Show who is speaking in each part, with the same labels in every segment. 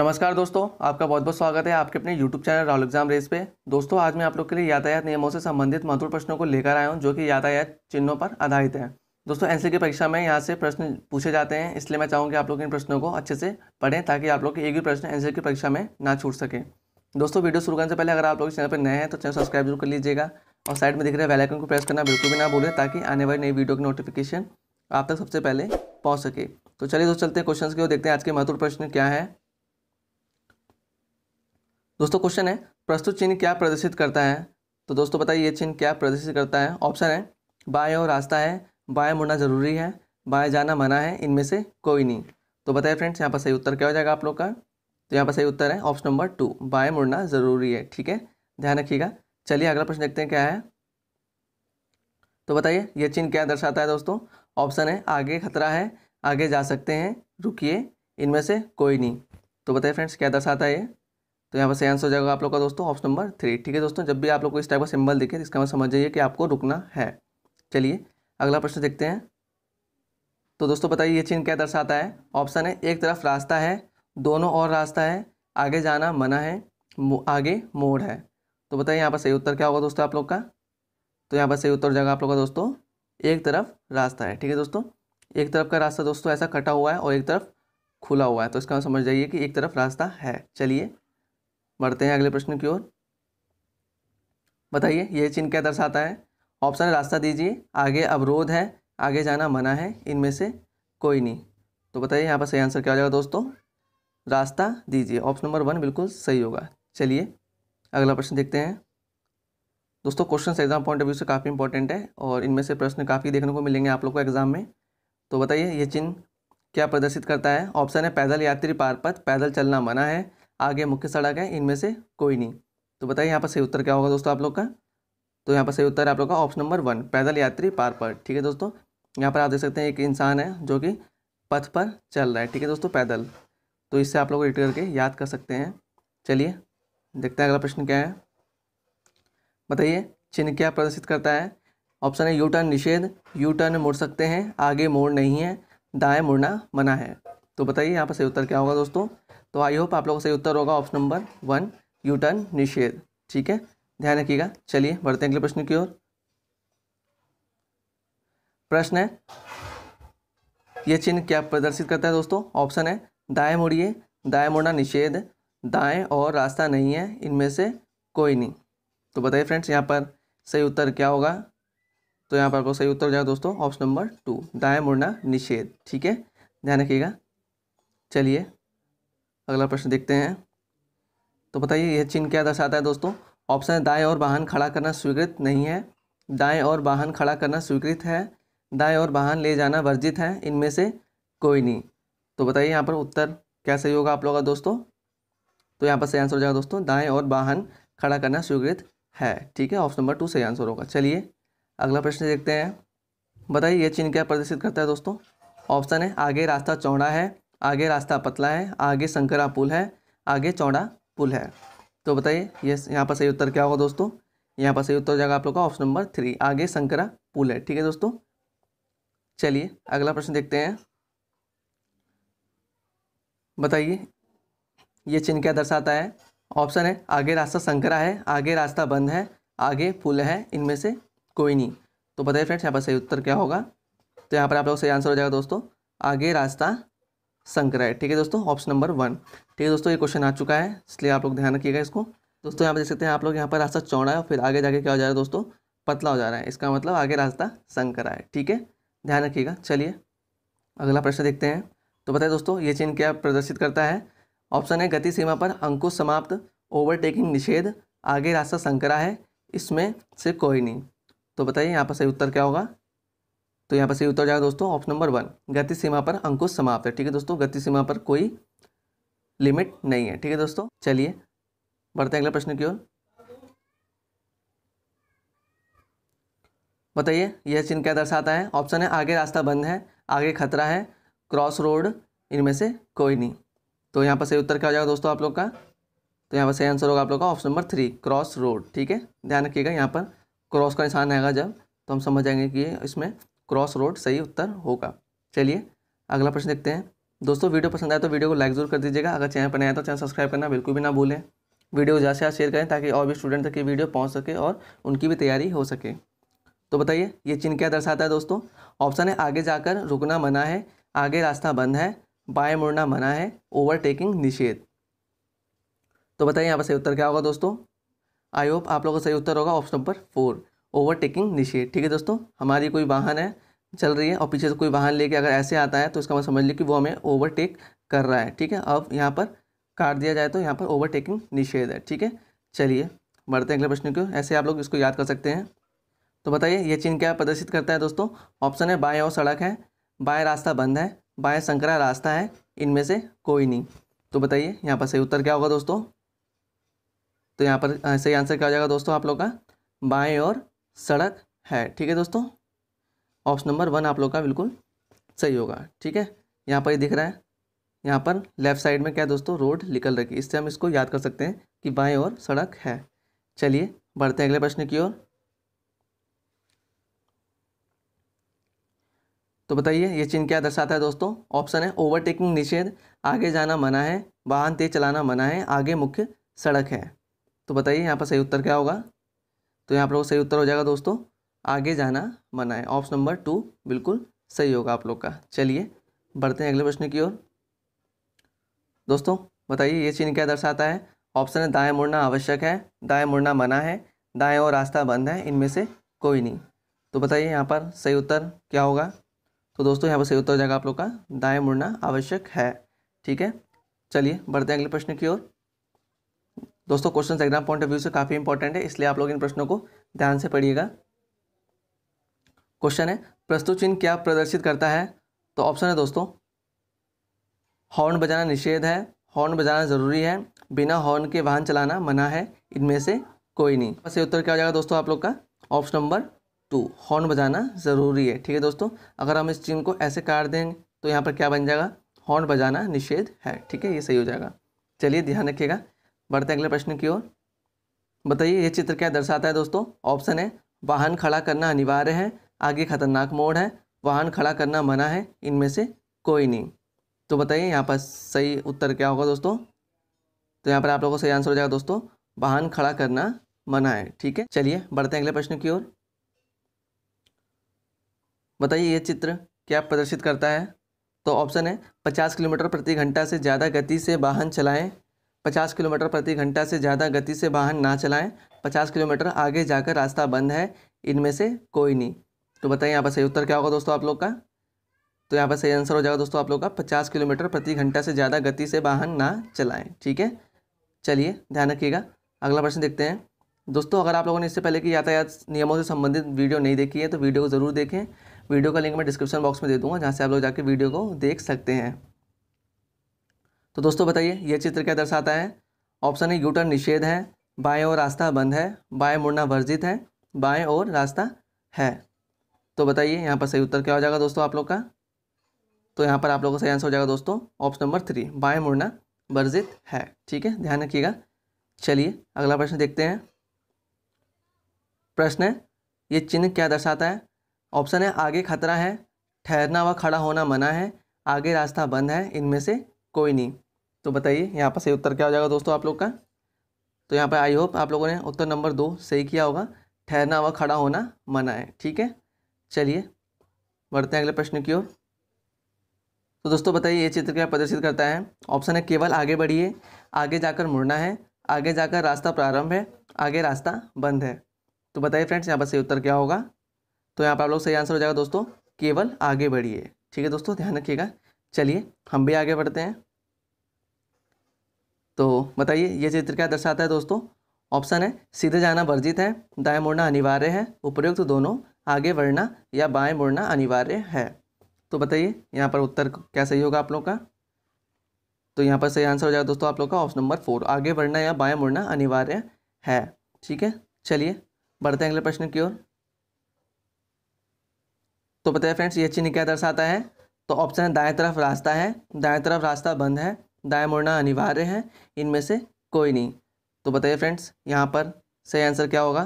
Speaker 1: नमस्कार दोस्तों आपका बहुत बहुत स्वागत है आपके अपने YouTube channel Rahul exam race पे दोस्तों आज मैं आप लोग के लिए यातायात नियमों से संबंधित महत्वपूर्ण प्रश्नों को लेकर आया हूँ जो कि यातायात चिन्हों पर आधारित हैं दोस्तों एनसी की परीक्षा में यहाँ से प्रश्न पूछे जाते हैं इसलिए मैं चाहूँगी आप लोग इन प्रश्नों को अच्छे से पढ़ें ताकि आप लोग के एक भी प्रश्न एनसी की परीक्षा में ना छूट सके दोस्तों वीडियो शुरू करने से पहले अगर आप लोग चैनल पर नए हैं तो चैनल सब्सक्राइब जरूर कर लीजिएगा और साइड में दिख रहे वेलाइकन को प्रेस करना बिल्कुल भी ना भूलें ताकि आने वाली नई वीडियो की नोटिफिकेशन आप तक सबसे पहले पहुँच सके तो चलिए दोस्तों चलते हैं क्वेश्चन की ओर देखते हैं आज के महत्वपूर्ण प्रश्न क्या है दोस्तों क्वेश्चन है प्रस्तुत चिन्ह क्या प्रदर्शित करता है तो दोस्तों बताइए ये चिन्ह क्या प्रदर्शित करता है ऑप्शन है बाएं और रास्ता है बाएं मुड़ना जरूरी है बाएं जाना मना है इनमें से कोई नहीं तो बताइए फ्रेंड्स यहाँ पर सही उत्तर क्या हो जाएगा आप लोग का तो यहाँ पर सही उत्तर है ऑप्शन नंबर टू बाएँ मुड़ना जरूरी है ठीक है ध्यान रखिएगा चलिए अगला प्रश्न देखते हैं क्या है तो बताइए यह चिन्ह क्या दर्शाता है दोस्तों ऑप्शन है आगे खतरा है आगे जा सकते हैं रुकिए इनमें से कोई नहीं तो बताइए फ्रेंड्स क्या दर्शाता है ये तो यहाँ पर सही आंसर हो जाएगा आप लोग का दोस्तों ऑप्शन नंबर थ्री ठीक है दोस्तों जब भी आप लोग को इस टाइप का सिंबल दिखे तो इसका मैं मतलब समझ जाइए कि आपको रुकना है चलिए अगला प्रश्न देखते हैं तो दोस्तों बताइए ये चिन्ह क्या दर्शाता है ऑप्शन है एक तरफ रास्ता है दोनों और रास्ता है आगे जाना मना है आगे मोड़ है तो बताइए यहाँ पर सही उत्तर क्या होगा दोस्तों आप लोग का तो यहाँ पर सही उत्तर जाएगा आप लोग का दोस्तों एक तरफ रास्ता है ठीक है दोस्तों एक तरफ का रास्ता दोस्तों ऐसा कटा हुआ है और एक तरफ खुला हुआ है तो इसका मतलब समझ जाइए कि एक तरफ रास्ता है चलिए बढ़ते हैं अगले प्रश्न की ओर बताइए यह चिन्ह क्या दर्शाता है ऑप्शन है रास्ता दीजिए आगे अवरोध है आगे जाना मना है इनमें से कोई नहीं तो बताइए यहाँ पर सही आंसर क्या हो जाएगा दोस्तों रास्ता दीजिए ऑप्शन नंबर वन बिल्कुल सही होगा चलिए अगला प्रश्न देखते हैं दोस्तों question exam point of view से काफ़ी इंपॉर्टेंट है और इनमें से प्रश्न काफ़ी देखने को मिलेंगे आप लोग को एग्जाम में तो बताइए ये चिन्ह क्या प्रदर्शित करता है ऑप्शन है पैदल यात्री पारपथ पैदल चलना मना है आगे मुख्य सड़क है इनमें से कोई नहीं तो बताइए यहाँ पर सही उत्तर क्या होगा दोस्तों आप लोग का तो यहाँ पर सही उत्तर है आप लोग का ऑप्शन नंबर वन पैदल यात्री पार पर ठीक है दोस्तों यहाँ पर आप देख सकते हैं एक इंसान है जो कि पथ पर चल रहा है ठीक है दोस्तों पैदल तो इससे आप लोग एडिट करके याद कर सकते हैं चलिए देखते हैं अगला प्रश्न क्या है बताइए चिन्ह क्या प्रदर्शित करता है ऑप्शन है यू टर्न निषेध यू टर्न मुड़ सकते हैं आगे मोड़ नहीं है दाएं मुड़ना मना है तो बताइए यहाँ पर सही उत्तर क्या होगा दोस्तों तो आई होप आप लोगों का सही उत्तर होगा ऑप्शन नंबर वन यूटर्न निषेध ठीक है ध्यान रखिएगा चलिए बढ़ते हैं अगले प्रश्न की ओर प्रश्न है यह चिन्ह क्या प्रदर्शित करता है दोस्तों ऑप्शन है दाएं मुड़िए दाएं मुड़ना निषेध दाएं और रास्ता नहीं है इनमें से कोई नहीं तो बताइए फ्रेंड्स यहाँ पर सही उत्तर क्या होगा तो यहाँ पर आपको सही उत्तर हो जाएगा दोस्तों ऑप्शन नंबर टू दाएं मुड़ना निषेध ठीक है ध्यान रखिएगा चलिए अगला प्रश्न देखते हैं तो बताइए यह चिन्ह क्या दर्शाता है दोस्तों ऑप्शन है दाएँ और वाहन खड़ा करना स्वीकृत नहीं है दाएँ और वाहन खड़ा करना स्वीकृत है दाएँ और वाहन ले जाना वर्जित है इनमें से कोई नहीं तो बताइए यहाँ पर उत्तर क्या सही होगा आप लोगों का दोस्तों तो यहाँ पर सही आंसर हो जाएगा दोस्तों दाएँ और वाहन खड़ा करना स्वीकृत है ठीक है ऑप्शन नंबर टू सही आंसर होगा चलिए अगला प्रश्न देखते हैं बताइए यह चिन्ह क्या प्रदर्शित करता है दोस्तों ऑप्शन है आगे रास्ता चौड़ा है आगे रास्ता पतला है आगे संकरा पुल है आगे चौड़ा पुल है तो बताइए ये यहाँ पर सही उत्तर क्या होगा दोस्तों यहाँ पर सही उत्तर हो जाएगा आप लोग का ऑप्शन नंबर थ्री आगे संकरा पुल है ठीक है दोस्तों चलिए अगला प्रश्न देखते हैं बताइए ये चिन्ह क्या दर्शाता है ऑप्शन है आगे रास्ता संकरा है आगे रास्ता बंद है आगे पुल है इनमें से कोई नहीं तो बताइए फ्रेंड्स यहाँ पर सही उत्तर क्या होगा तो यहाँ पर आप लोग सही आंसर हो जाएगा दोस्तों आगे रास्ता संग्रह ठीक है दोस्तों ऑप्शन नंबर वन ठीक है दोस्तों ये क्वेश्चन आ चुका है इसलिए आप लोग ध्यान रखिएगा इसको दोस्तों यहाँ पर देख सकते हैं आप लोग यहाँ पर रास्ता चौड़ा है और फिर आगे जाके क्या हो जा रहा है दोस्तों पतला हो जा रहा है इसका मतलब आगे रास्ता संकरा है ठीक है ध्यान रखिएगा चलिए अगला प्रश्न देखते हैं तो बताए दोस्तों ये चिन्ह क्या प्रदर्शित करता है ऑप्शन है गति सीमा पर अंकुश समाप्त ओवरटेकिंग निषेध आगे रास्ता संकरा है इसमें से कोई नहीं तो बताइए यहाँ पर सही उत्तर क्या होगा तो यहाँ पर सही उत्तर जाएगा दोस्तों ऑप्शन नंबर वन गति सीमा पर अंकुश समाप्त है ठीक है दोस्तों गति सीमा पर कोई लिमिट नहीं है ठीक है दोस्तों चलिए बढ़ते हैं अगले प्रश्न की ओर बताइए यह चिन्ह क्या दर्शाता है ऑप्शन है आगे रास्ता बंद है आगे खतरा है क्रॉस रोड इनमें से कोई नहीं तो यहाँ पर सही उत्तर क्या हो जाएगा दोस्तों आप लोग का तो यहाँ पर सही आंसर होगा आप लोग का option number three cross road ठीक है ध्यान रखिएगा यहाँ पर क्रॉस का निशान आएगा जब तो हम समझ जाएंगे कि इसमें क्रॉस रोड सही उत्तर होगा चलिए अगला प्रश्न देखते हैं दोस्तों वीडियो पसंद आए तो वीडियो को लाइक जरूर कर दीजिएगा अगर चैनल पर नया तो चैनल सब्सक्राइब करना बिल्कुल भी ना भूलें वीडियो ज़्यादा से ज़्यादा शेयर करें ताकि और भी स्टूडेंट तक ये वीडियो पहुँच सके और उनकी भी तैयारी हो सके तो बताइए ये चिन्ह क्या दर्शाता है दोस्तों ऑप्शन है आगे जाकर रुकना मना है आगे रास्ता बंद है बाएं मुड़ना मना है ओवरटेकिंग निषेध तो बताइए यहाँ पर सही उत्तर क्या होगा दोस्तों आई होप आप लोगों का सही उत्तर होगा ऑप्शन नंबर फोर ओवरटेकिंग निषेध ठीक है दोस्तों हमारी कोई वाहन है चल रही है और पीछे से कोई वाहन लेके अगर ऐसे आता है तो इसका मतलब समझ लीजिए कि वो हमें ओवरटेक कर रहा है ठीक है अब यहाँ पर काट दिया जाए तो यहाँ पर ओवरटेकिंग निषेध है ठीक है चलिए बढ़ते हैं अगले प्रश्न को ऐसे आप लोग इसको याद कर सकते हैं तो बताइए यह चिन्ह क्या प्रदर्शित करता है दोस्तों ऑप्शन है बाएँ और सड़क है बाएँ रास्ता बंद है बाएँ संकरा रास्ता है इनमें से कोई नहीं तो बताइए यहाँ पर सही उत्तर क्या होगा दोस्तों तो यहाँ पर सही आंसर क्या हो जाएगा दोस्तों आप लोग का बाएँ और सड़क है ठीक है दोस्तों ऑप्शन नंबर वन आप लोग का बिल्कुल सही होगा ठीक है यहाँ पर ये दिख रहा है यहाँ पर लेफ्ट साइड में क्या है दोस्तों रोड निकल रखी इससे हम इसको याद कर सकते हैं कि बाएं और सड़क है चलिए बढ़ते हैं अगले प्रश्न की ओर तो बताइए ये चिन्ह क्या दर्शाता है दोस्तों ऑप्शन है ओवरटेकिंग निषेध आगे जाना मना है वाहन तेज चलाना मना है आगे मुख्य सड़क है तो बताइए यहाँ पर सही उत्तर क्या होगा तो यहाँ पर वो सही उत्तर हो जाएगा दोस्तों आगे जाना मना है ऑप्शन नंबर टू बिल्कुल सही होगा आप लोग का चलिए बढ़ते हैं अगले प्रश्न की ओर दोस्तों बताइए ये चिन्ह क्या दर्शाता है ऑप्शन है दाएँ मुड़ना आवश्यक है दाएँ मुड़ना मना है दाएँ और रास्ता बंद है इनमें से कोई नहीं तो बताइए यहाँ पर सही उत्तर क्या होगा तो दोस्तों यहाँ पर सही उत्तर हो जाएगा आप लोग का दाएँ मुड़ना आवश्यक है ठीक है चलिए बढ़ते हैं अगले प्रश्न की ओर दोस्तों question exam point of view से काफ़ी इंपॉर्टेंट है इसलिए आप लोग इन प्रश्नों को ध्यान से पढ़िएगा क्वेश्चन है प्रस्तुत चिन्ह क्या प्रदर्शित करता है तो ऑप्शन है दोस्तों हॉर्न बजाना निषेध है हॉर्न बजाना ज़रूरी है बिना हॉर्न के वाहन चलाना मना है इनमें से कोई नहीं बस ये उत्तर क्या हो जाएगा दोस्तों आप लोग का ऑप्शन नंबर टू हॉर्न बजाना ज़रूरी है ठीक है दोस्तों अगर हम इस चिन्ह को ऐसे काट देंगे तो यहाँ पर क्या बन जाएगा हॉर्न बजाना निषेध है ठीक है ये सही हो जाएगा चलिए ध्यान रखिएगा बढ़ते अगले प्रश्न की ओर बताइए ये चित्र क्या दर्शाता है दोस्तों ऑप्शन है वाहन खड़ा करना अनिवार्य है आगे खतरनाक मोड़ है वाहन खड़ा करना मना है इनमें से कोई नहीं तो बताइए यहाँ पर सही उत्तर क्या होगा दोस्तों तो यहाँ पर आप लोगों को सही आंसर हो जाएगा दोस्तों वाहन खड़ा करना मना है ठीक है चलिए बढ़ते हैं अगले प्रश्न की ओर बताइए ये चित्र क्या प्रदर्शित करता है तो ऑप्शन है पचास किलोमीटर प्रति घंटा से ज़्यादा गति से वाहन चलाएं 50 किलोमीटर प्रति घंटा से ज़्यादा गति से वाहन ना चलाएं 50 किलोमीटर आगे जाकर रास्ता बंद है इनमें से कोई नहीं तो बताइए यहाँ पर सही उत्तर क्या होगा दोस्तों आप लोग का तो यहाँ पर सही आंसर हो जाएगा दोस्तों आप लोग का पचास किलोमीटर प्रति घंटा से ज़्यादा गति से वाहन ना चलाएं ठीक है चलिए ध्यान रखिएगा अगला प्रश्न देखते हैं दोस्तों अगर आप लोगों ने इससे पहले की यातायात नियमों से संबंधित वीडियो नहीं देखी है तो वीडियो को ज़रूर देखें वीडियो का लिंक मैं डिस्क्रिप्शन बॉक्स में दे दूँगा जहाँ से आप लोग जाके वीडियो को देख सकते हैं तो दोस्तों बताइए यह चित्र क्या दर्शाता है ऑप्शन ए यूटर्न निषेध है बाएं और रास्ता बंद है बाएं मुड़ना वर्जित है बाएं और रास्ता है तो बताइए यहाँ पर सही उत्तर क्या हो जाएगा दोस्तों आप लोग का तो यहाँ पर आप लोगों का सही आंसर हो जाएगा दोस्तों ऑप्शन नंबर थ्री बाएं मुड़ना वर्जित है ठीक है ध्यान रखिएगा चलिए अगला प्रश्न देखते हैं प्रश्न है ये चिन्ह क्या दर्शाता है ऑप्शन है आगे खतरा है ठहरना व खड़ा होना मना है आगे रास्ता बंद है इनमें से कोई नहीं तो बताइए यहाँ पर सही उत्तर क्या हो जाएगा दोस्तों आप लोग का तो यहाँ पर आई होप आप लोगों ने उत्तर नंबर दो सही किया होगा ठहरना व खड़ा होना मना है ठीक है चलिए बढ़ते हैं अगले प्रश्न की ओर तो दोस्तों बताइए ये चित्र क्या प्रदर्शित करता है ऑप्शन है केवल आगे बढ़िए आगे जाकर मुड़ना है आगे जाकर रास्ता प्रारंभ है आगे रास्ता बंद है तो बताइए फ्रेंड्स यहाँ पर सही उत्तर क्या होगा तो यहाँ पर आप लोग सही आंसर हो जाएगा दोस्तों केवल आगे बढ़िए ठीक है दोस्तों ध्यान रखिएगा चलिए हम भी आगे बढ़ते हैं तो बताइए ये चित्र क्या दर्शाता है दोस्तों ऑप्शन है सीधे जाना वर्जित है दाएं मुड़ना अनिवार्य है उपयुक्त दोनों आगे बढ़ना या बाएं मुड़ना अनिवार्य है तो बताइए यहाँ पर उत्तर क्या सही होगा आप लोग का तो यहाँ पर सही आंसर हो जाएगा दोस्तों आप लोग का ऑप्शन नंबर फोर आगे बढ़ना या बाएं मुड़ना अनिवार्य है ठीक है चलिए बढ़ते हैं अगले प्रश्न की ओर तो बताइए फ्रेंड्स ये चिन्ह क्या दर्शाता है तो ऑप्शन है दाएं तरफ रास्ता है दाएं तरफ रास्ता बंद है दाएँ मुड़ना अनिवार्य है इनमें से कोई नहीं तो बताइए फ्रेंड्स यहाँ पर सही आंसर क्या होगा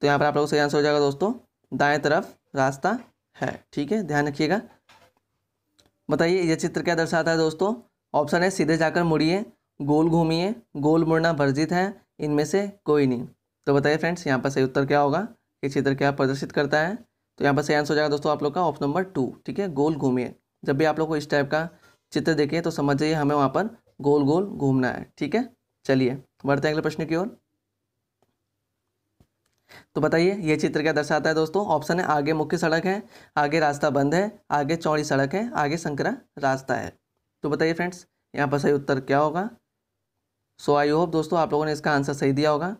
Speaker 1: तो यहाँ पर आप लोग सही आंसर हो जाएगा दोस्तों दाएँ तरफ रास्ता है ठीक है ध्यान रखिएगा बताइए यह चित्र क्या दर्शाता है दोस्तों ऑप्शन है सीधे जाकर मुड़िए गोल घूमिए गोल मुड़ना वर्जित है इनमें से कोई नहीं तो बताइए फ्रेंड्स यहाँ पर सही उत्तर क्या होगा ये चित्र क्या प्रदर्शित करता है तो यहाँ पर सही आंसर हो जाएगा दोस्तों आप लोग का ऑप्शन नंबर टू ठीक है गोल घूमिए जब भी आप लोग को इस टाइप का चित्र देखे तो समझ जाइए हमें वहाँ पर गोल गोल घूमना है ठीक है चलिए बढ़ते हैं अगले प्रश्न की ओर तो बताइए यह चित्र क्या दर्शाता है दोस्तों ऑप्शन है आगे मुख्य सड़क है आगे रास्ता बंद है आगे चौड़ी सड़क है आगे संकरा रास्ता है तो बताइए फ्रेंड्स यहाँ पर सही उत्तर क्या होगा सो आई होप दोस्तों आप लोगों ने इसका आंसर सही दिया होगा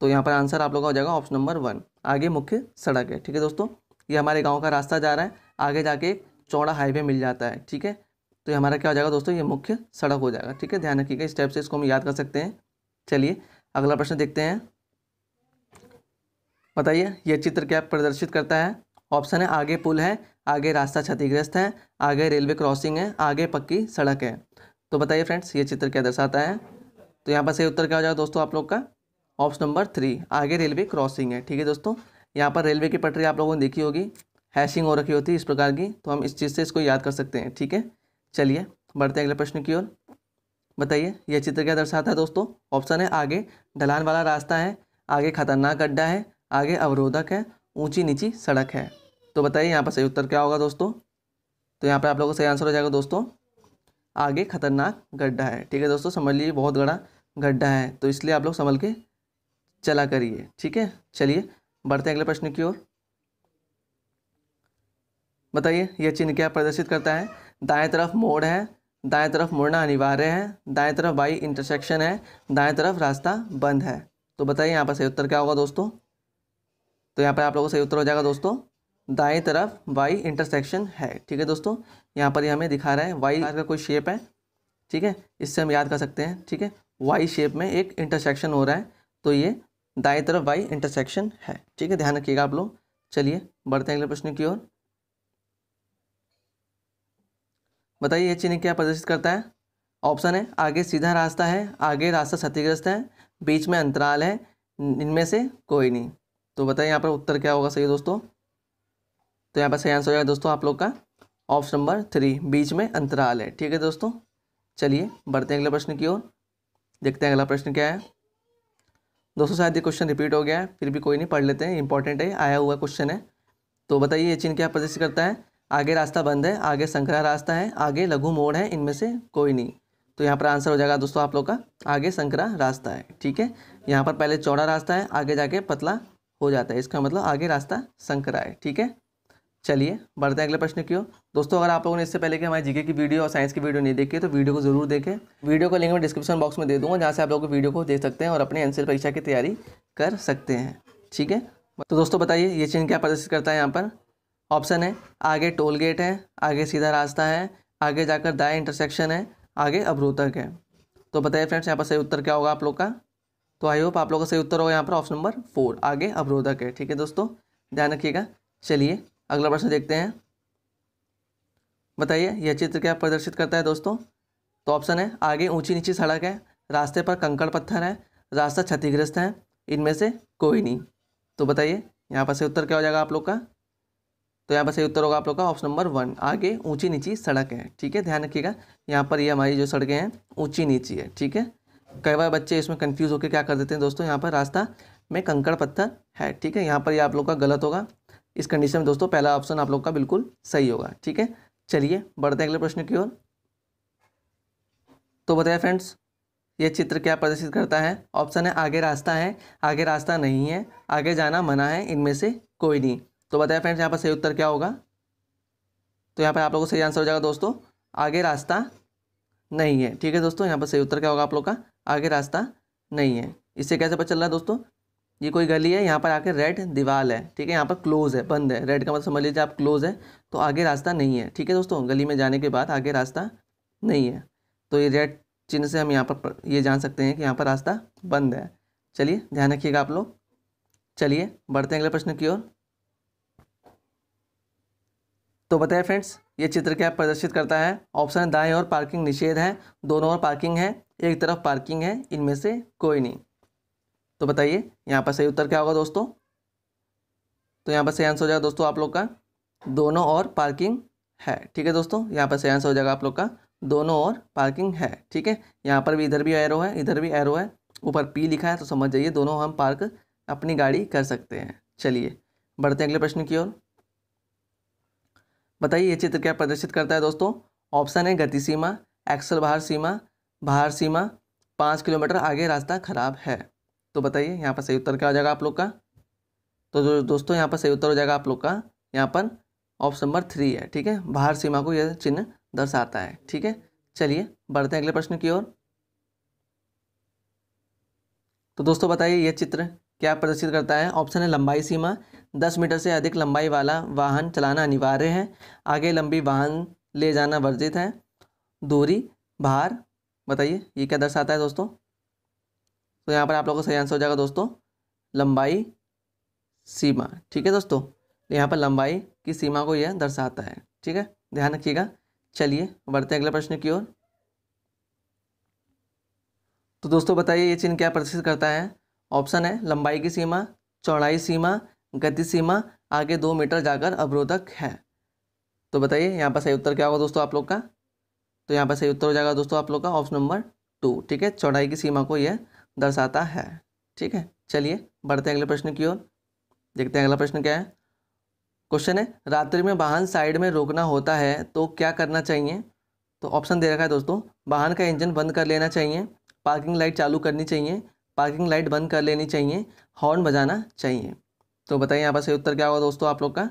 Speaker 1: तो यहाँ पर आंसर आप लोगों का हो जाएगा ऑप्शन नंबर वन आगे मुख्य सड़क है ठीक है दोस्तों ये हमारे गाँव का रास्ता जा रहा है आगे जाके एक चौड़ा हाईवे मिल जाता है ठीक है तो ये हमारा क्या हो जाएगा दोस्तों ये मुख्य सड़क हो जाएगा ठीक है ध्यान रखिएगा इस टाइप से इसको हम याद कर सकते हैं चलिए अगला प्रश्न देखते हैं बताइए यह चित्र क्या प्रदर्शित करता है ऑप्शन है आगे पुल है आगे रास्ता क्षतिग्रस्त है आगे रेलवे क्रॉसिंग है आगे पक्की सड़क है तो बताइए फ्रेंड्स ये चित्र क्या दर्शाता है तो यहाँ पर सही उत्तर क्या हो जाएगा दोस्तों आप लोग का ऑप्शन नंबर थ्री आगे रेलवे क्रॉसिंग है ठीक है दोस्तों यहाँ पर रेलवे की पटरी आप लोगों ने देखी होगी हैशिंग हो रखी होती है इस प्रकार की तो हम इस चीज़ से इसको याद कर सकते हैं ठीक है चलिए बढ़ते हैं अगले प्रश्न की ओर बताइए यह चित्र क्या दर्शाता है दोस्तों ऑप्शन है आगे ढलान वाला रास्ता है आगे खतरनाक गड्ढा है आगे अवरोधक है ऊंची नीची सड़क है तो बताइए यहाँ पर सही उत्तर क्या होगा दोस्तों तो यहाँ पर आप लोगों का सही आंसर हो जाएगा दोस्तों आगे खतरनाक गड्ढा है ठीक है दोस्तों समझ लीजिए बहुत बड़ा गड्ढा है तो इसलिए आप लोग संभल के चला करिए ठीक है चलिए बढ़ते हैं अगले प्रश्न की ओर बताइए यह चिन्ह क्या प्रदर्शित करता है दाएं तरफ मोड़ है दाएं तरफ मुड़ना अनिवार्य है दाएं तरफ बाई इंटरसेक्शन है दाएं तरफ रास्ता बंद है तो बताइए यहाँ पर सही उत्तर क्या होगा दोस्तों तो यहाँ पर आप लोगों को सही उत्तर हो जाएगा दोस्तों दाएं तरफ वाई इंटरसेक्शन है ठीक है दोस्तों यहाँ पर ये हमें दिखा रहा है वाई का कोई शेप है ठीक है इससे हम याद कर सकते हैं ठीक है वाई शेप में एक इंटरसेक्शन हो रहा है तो ये दाएं तरफ वाई इंटरसेक्शन है ठीक है ध्यान रखिएगा आप लोग चलिए बढ़ते हैं अगले प्रश्न की ओर बताइए यह चिन्ह क्या प्रदर्शित करता है ऑप्शन है आगे सीधा रास्ता है आगे रास्ता क्षतिग्रस्त है बीच में अंतराल है इनमें से कोई नहीं तो बताइए यहाँ पर उत्तर क्या होगा सही दोस्तों तो यहाँ पर सही आंसर हो जाएगा दोस्तों आप लोग का ऑप्शन नंबर थ्री बीच में अंतराल है ठीक है दोस्तों चलिए बढ़ते हैं अगले प्रश्न की ओर देखते हैं अगला प्रश्न क्या है दोस्तों शायद ये क्वेश्चन रिपीट हो गया है फिर भी कोई नहीं पढ़ लेते हैं इंपॉर्टेंट है आया हुआ क्वेश्चन है तो बताइए ये चिन्ह क्या प्रदर्शित करता है आगे रास्ता बंद है आगे संकरा रास्ता है आगे लघु मोड़ है इनमें से कोई नहीं तो यहाँ पर आंसर हो जाएगा दोस्तों आप लोग का आगे संकरा रास्ता है ठीक है यहाँ पर पहले चौड़ा रास्ता है आगे जाके पतला हो जाता है इसका मतलब आगे रास्ता संकरा है ठीक है चलिए बढ़ते हैं अगले प्रश्न की ओर दोस्तों अगर आप लोगों ने इससे पहले कि हमारे जीके की वीडियो और साइंस की वीडियो नहीं देखी तो वीडियो को जरूर देखें वीडियो का लिंक मैं डिस्क्रिप्शन बॉक्स में दे दूंगा जहाँ से आप लोग वीडियो को देख सकते हैं और अपने एनसीएल परीक्षा की तैयारी कर सकते हैं ठीक है तो दोस्तों बताइए ये चिन्ह क्या प्रदर्शित करता है यहाँ पर ऑप्शन है आगे टोल गेट है आगे सीधा रास्ता है आगे जाकर दाएँ इंटरसेक्शन है आगे अवरोधक है तो बताइए फ्रेंड्स यहाँ पर सही उत्तर क्या होगा आप लोग का तो आई होप आप लोग का सही उत्तर होगा यहाँ पर ऑप्शन नंबर फोर आगे अवरोधक है ठीक है दोस्तों ध्यान रखिएगा चलिए अगला प्रश्न देखते हैं बताइए यह चित्र क्या प्रदर्शित करता है दोस्तों तो ऑप्शन है आगे ऊंची नीची सड़क है रास्ते पर कंकड़ पत्थर है रास्ता क्षतिग्रस्त है इनमें से कोई नहीं तो बताइए यहाँ पर सही उत्तर क्या हो जाएगा आप लोग का तो यहाँ पर सही उत्तर होगा आप लोग का ऑप्शन नंबर वन आगे ऊंची नीची सड़क है ठीक है ध्यान रखिएगा यहाँ पर ये हमारी जो सड़कें हैं ऊंची नीची है ठीक है कई बार बच्चे इसमें कन्फ्यूज़ होकर क्या कर देते हैं दोस्तों यहाँ पर रास्ता में कंकड़ पत्थर है ठीक है यहाँ पर ये आप लोग का गलत होगा इस कंडीशन में दोस्तों पहला ऑप्शन आप लोग का बिल्कुल सही होगा ठीक है चलिए बढ़ते हैं अगले प्रश्न की ओर तो बताया फ्रेंड्स ये चित्र क्या प्रदर्शित करता है ऑप्शन है आगे रास्ता है आगे रास्ता नहीं है आगे जाना मना है इनमें से कोई नहीं तो बताया फ्रेंड्स यहाँ पर सही उत्तर क्या होगा तो यहाँ पर आप लोगों को सही आंसर हो जाएगा दोस्तों आगे रास्ता नहीं है ठीक है दोस्तों यहाँ पर सही उत्तर क्या होगा आप लोग का आगे रास्ता नहीं है इससे कैसे पता चल रहा है दोस्तों ये कोई गली है यहाँ पर आके रेड दीवार है ठीक है यहाँ पर क्लोज है बंद है रेड का मतलब समझ लीजिए आप क्लोज है तो आगे रास्ता नहीं है ठीक है दोस्तों गली में जाने के बाद आगे रास्ता नहीं है तो ये रेड चिन्ह से हम यहाँ पर ये जान सकते हैं कि यहाँ पर रास्ता बंद है चलिए ध्यान रखिएगा आप लोग चलिए बढ़ते हैं अगले प्रश्न की ओर तो बताएं फ्रेंड्स ये चित्र क्या प्रदर्शित करता है ऑप्शन है दाएं और पार्किंग निषेध है दोनों ओर पार्किंग है एक तरफ पार्किंग है इनमें से कोई नहीं तो बताइए यहाँ पर सही उत्तर क्या होगा दोस्तों तो यहाँ पर सही आंसर हो जाएगा दोस्तों आप लोग का दोनों और पार्किंग है ठीक है दोस्तों यहाँ पर सही आंसर हो जाएगा आप लोग का दोनों और पार्किंग है ठीक है यहाँ पर भी इधर भी एरो है इधर भी एरो है ऊपर पी लिखा है तो समझ जाइए दोनों हम पार्क अपनी गाड़ी कर सकते हैं चलिए बढ़ते हैं अगले प्रश्न की ओर बताइए ये चित्र क्या प्रदर्शित करता है दोस्तों ऑप्शन है गति सीमा एक्सल बाहर सीमा बाहर सीमा पाँच किलोमीटर आगे रास्ता खराब है तो बताइए यहाँ पर सही उत्तर क्या हो जाएगा आप लोग का तो जो दोस्तों यहाँ पर सही उत्तर हो जाएगा आप लोग का यहाँ पर ऑप्शन नंबर थ्री है ठीक है बाहर सीमा को यह चिन्ह दर्शाता है ठीक है चलिए बढ़ते हैं अगले प्रश्न की ओर तो दोस्तों बताइए यह चित्र क्या प्रदर्शित करता है ऑप्शन है लंबाई सीमा दस मीटर से अधिक लंबाई वाला वाहन चलाना अनिवार्य है आगे लंबी वाहन ले जाना वर्जित है दूरी भार बताइए ये क्या दर्शाता है दोस्तों तो यहाँ पर आप लोगों को सही आंसर हो जाएगा दोस्तों लंबाई सीमा ठीक है दोस्तों यहाँ पर लंबाई की सीमा को यह दर्शाता है ठीक है ध्यान रखिएगा चलिए बढ़ते हैं अगले प्रश्न की ओर तो दोस्तों बताइए ये चिन्ह क्या प्रदर्शित करता है ऑप्शन है लंबाई की सीमा चौड़ाई सीमा गति सीमा आगे दो मीटर जाकर अवरोधक है तो बताइए यहाँ पर सही उत्तर क्या होगा दोस्तों आप लोग का तो यहाँ पर सही उत्तर हो जाएगा दोस्तों आप लोग का ऑप्शन नंबर टू ठीक है चौड़ाई की सीमा को यह दर्शाता है ठीक है चलिए बढ़ते हैं अगले प्रश्न की ओर देखते हैं अगला प्रश्न क्या है क्वेश्चन है रात्रि में वाहन साइड में रोकना होता है तो क्या करना चाहिए तो ऑप्शन दे रखा है दोस्तों वाहन का इंजन बंद कर लेना चाहिए पार्किंग लाइट चालू करनी चाहिए पार्किंग लाइट बंद कर लेनी चाहिए हॉर्न बजाना चाहिए तो बताइए यहाँ पर सही उत्तर क्या होगा दोस्तों आप लोग का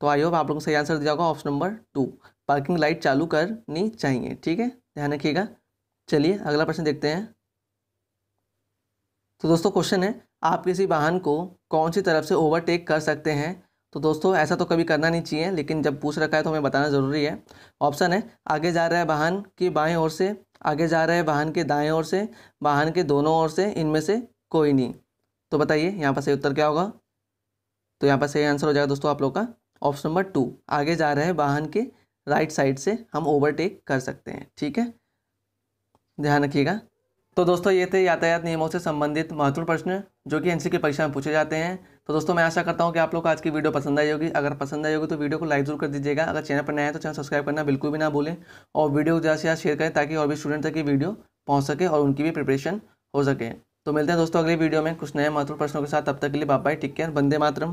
Speaker 1: तो आई होप आप लोग को सही आंसर दिया होगा option number two parking light चालू करनी चाहिए ठीक है ध्यान रखिएगा चलिए अगला प्रश्न देखते हैं तो दोस्तों क्वेश्चन है आप किसी वाहन को कौन सी तरफ से ओवरटेक कर सकते हैं तो दोस्तों ऐसा तो कभी करना नहीं चाहिए लेकिन जब पूछ रखा है तो हमें बताना ज़रूरी है ऑप्शन है आगे जा रहे वाहन की बाएँ ओर से आगे जा रहे वाहन के दाएँ ओर से वाहन के दोनों ओर से इनमें से कोई नहीं तो बताइए यहाँ पर सही उत्तर क्या होगा तो यहाँ पर सही आंसर हो जाएगा दोस्तों आप लोग का ऑप्शन नंबर टू आगे जा रहे वाहन के राइट साइड से हम ओवरटेक कर सकते हैं ठीक है ध्यान रखिएगा तो दोस्तों ये थे यातायात नियमों से संबंधित महत्वपूर्ण प्रश्न जो कि एनसी की परीक्षा में पूछे जाते हैं तो दोस्तों मैं आशा करता हूँ कि आप लोग को आज की वीडियो पसंद आई होगी अगर पसंद आई होगी तो वीडियो को लाइक जरूर कर दीजिएगा अगर चैनल पर नया है तो चैनल सब्सक्राइब करना बिल्कुल भी ना भूलें और वीडियो को ज़्यादा से ज़्यादा शेयर करें ताकि और भी स्टूडेंट तक ये वीडियो पहुँच सके और उनकी भी प्रिपरेशन हो सके तो मिलते हैं दोस्तों अगली वीडियो में कुछ नए महत्वपूर्ण प्रश्नों के साथ तब तक के लिए बाय टिक केयर बंदे मातरम